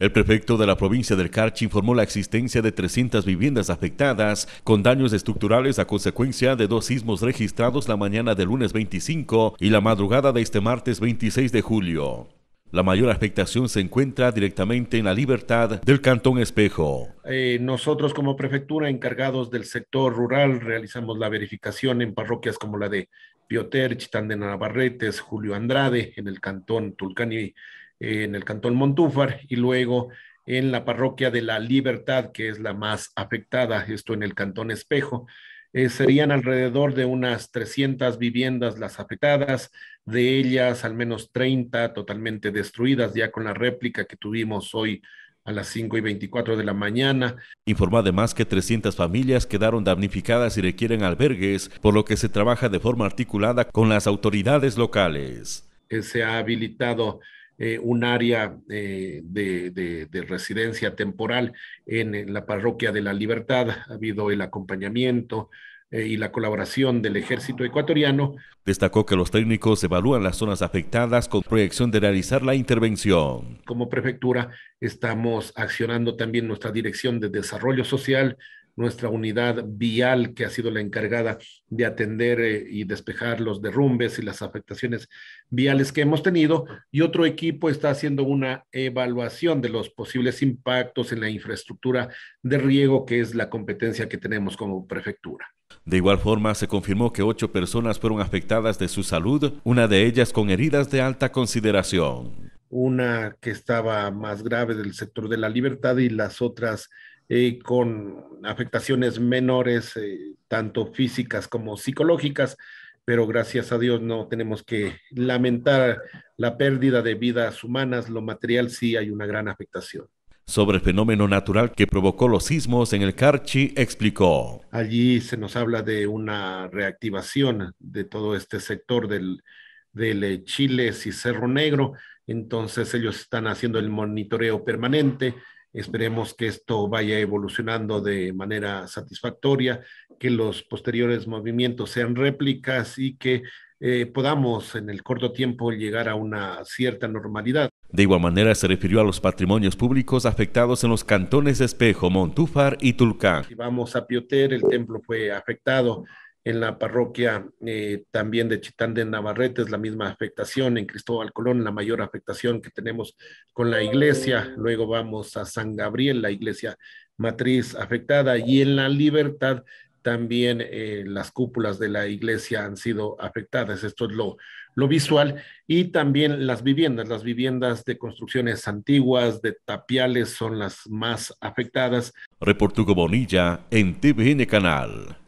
El prefecto de la provincia del Carchi informó la existencia de 300 viviendas afectadas con daños estructurales a consecuencia de dos sismos registrados la mañana del lunes 25 y la madrugada de este martes 26 de julio. La mayor afectación se encuentra directamente en la libertad del Cantón Espejo. Eh, nosotros como prefectura encargados del sector rural realizamos la verificación en parroquias como la de Pioter, Chitán de Navarretes, Julio Andrade, en el Cantón Tulcán y en el Cantón Montúfar y luego en la parroquia de la Libertad, que es la más afectada, esto en el Cantón Espejo. Eh, serían alrededor de unas 300 viviendas las afectadas, de ellas al menos 30 totalmente destruidas, ya con la réplica que tuvimos hoy a las 5 y 24 de la mañana. Informó además que 300 familias quedaron damnificadas y requieren albergues, por lo que se trabaja de forma articulada con las autoridades locales. Eh, se ha habilitado eh, un área eh, de, residencia temporal en, la parroquia de la Libertad. Ha habido el acompañamiento eh, y la colaboración del ejército ecuatoriano. Destacó que los técnicos evalúan las zonas afectadas con proyección de realizar la intervención. Como prefectura estamos accionando también nuestra dirección de desarrollo social nuestra unidad vial que ha sido la encargada de atender eh, y despejar los derrumbes y las afectaciones viales que hemos tenido y otro equipo está haciendo una evaluación de los posibles impactos en la infraestructura de riego que es la competencia que tenemos como prefectura. De igual forma, se confirmó que ocho personas fueron afectadas de su salud, una de ellas con heridas de alta consideración. Una que estaba más grave del sector de la libertad y las otras eh, con afectaciones menores, eh, tanto físicas como psicológicas, pero gracias a Dios no tenemos que lamentar la pérdida de vidas humanas, lo material sí hay una gran afectación. Sobre el fenómeno natural que provocó los sismos en el Carchi, explicó. Allí se nos habla de una reactivación de todo este sector del, del eh, Chile y Cerro Negro, entonces ellos están haciendo el monitoreo permanente Esperemos que esto vaya evolucionando de manera satisfactoria, que los posteriores movimientos sean réplicas y que eh, podamos en el corto tiempo llegar a una cierta normalidad. De igual manera se refirió a los patrimonios públicos afectados en los cantones de Espejo, Montúfar y Tulcán. Si vamos a Pioter, el templo fue afectado en la parroquia eh, también de Chitán de Navarrete es la misma afectación, en Cristóbal Colón la mayor afectación que tenemos con la iglesia, luego vamos a San Gabriel, la iglesia matriz afectada, y en la libertad también eh, las cúpulas de la iglesia han sido afectadas, esto es lo, lo visual, y también las viviendas, las viviendas de construcciones antiguas, de tapiales, son las más afectadas. Reportugo Bonilla en TVN Canal.